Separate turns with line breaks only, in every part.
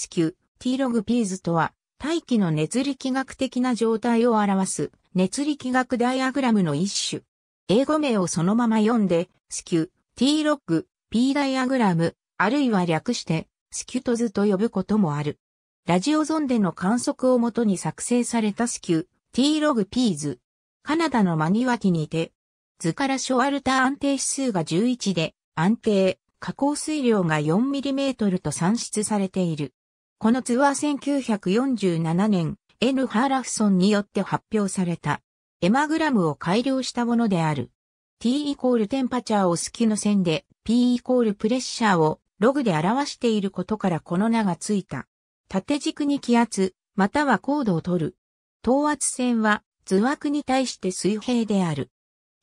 地球 t ログ p 図とは、大気の熱力学的な状態を表
す熱力学ダイアグラムの一種。英語名をそのまま読んで、子球 t ログ p ダイアグラム、あるいは略して、スキュト図と呼ぶこともある。ラジオゾンデの観測をもとに作成されたスキュ t ログ p 図。カナダのマニワキにて、図から小アルター安定指数が11で、安定、下降水量が 4mm と算出されている。このツアー1947年、N. ハーラフソンによって発表された。エマグラムを改良したものである。t イコールテンパチャーをきの線で、p イコールプレッシャーをログで表していることからこの名がついた。縦軸に気圧、または高度を取る。等圧線は図枠に対して水平である。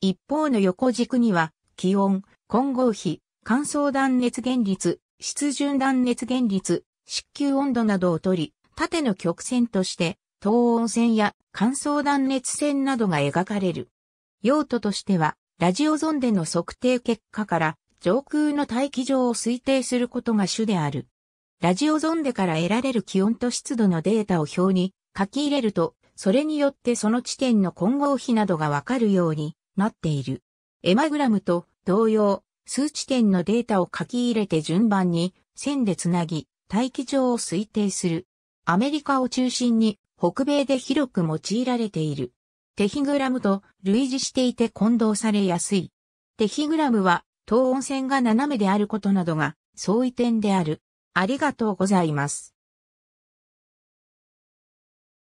一方の横軸には、気温、混合比、乾燥断熱原率、湿潤断熱原率、湿球温度などを取り、縦の曲線として、等温線や乾燥断熱線などが描かれる。用途としては、ラジオゾンデの測定結果から、上空の大気上を推定することが主である。ラジオゾンデから得られる気温と湿度のデータを表に書き入れると、それによってその地点の混合比などがわかるようになっている。エマグラムと同様、数地点のデータを書き入れて順番に線でつなぎ、大気上を推定する。アメリカを中心に北米で広く用いられている。テヒグラムと類似していて混同されやすい。テヒグラムは
等温線が斜めであることなどが相違点である。ありがとうございます。